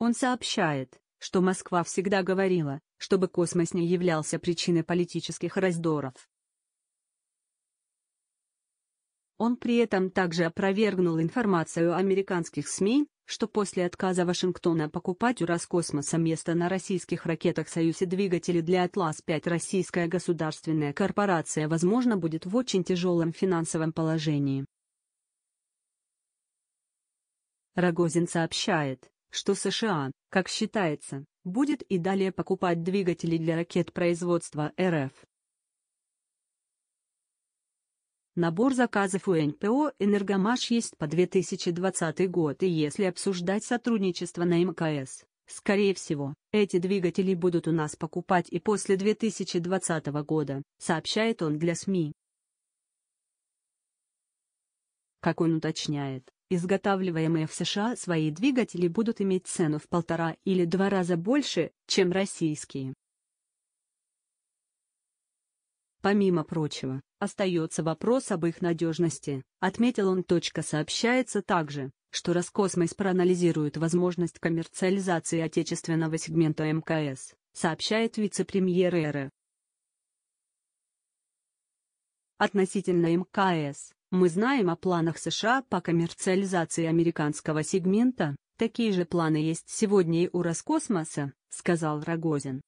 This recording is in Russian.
Он сообщает, что Москва всегда говорила, чтобы космос не являлся причиной политических раздоров. Он при этом также опровергнул информацию американских СМИ, что после отказа Вашингтона покупать у Роскосмоса место на российских ракетах «Союз» и двигатели для «Атлас-5» российская государственная корпорация возможно будет в очень тяжелом финансовом положении. Рогозин сообщает, что США, как считается, будет и далее покупать двигатели для ракет производства РФ. Набор заказов у НПО «Энергомаш» есть по 2020 год и если обсуждать сотрудничество на МКС, скорее всего, эти двигатели будут у нас покупать и после 2020 года, сообщает он для СМИ. Как он уточняет, Изготавливаемые в США свои двигатели будут иметь цену в полтора или два раза больше, чем российские. Помимо прочего, остается вопрос об их надежности, отметил он. Сообщается также, что Роскосмос проанализирует возможность коммерциализации отечественного сегмента МКС, сообщает вице-премьер РФ. Относительно МКС, мы знаем о планах США по коммерциализации американского сегмента, такие же планы есть сегодня и у Роскосмоса, сказал Рогозин.